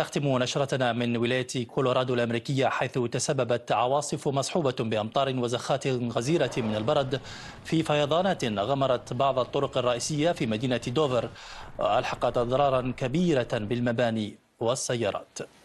نختم نشرتنا من ولاية كولورادو الأمريكية حيث تسببت عواصف مصحوبة بأمطار وزخات غزيرة من البرد في فيضانات غمرت بعض الطرق الرئيسية في مدينة دوفر ألحقت أضرارا كبيرة بالمباني والسيارات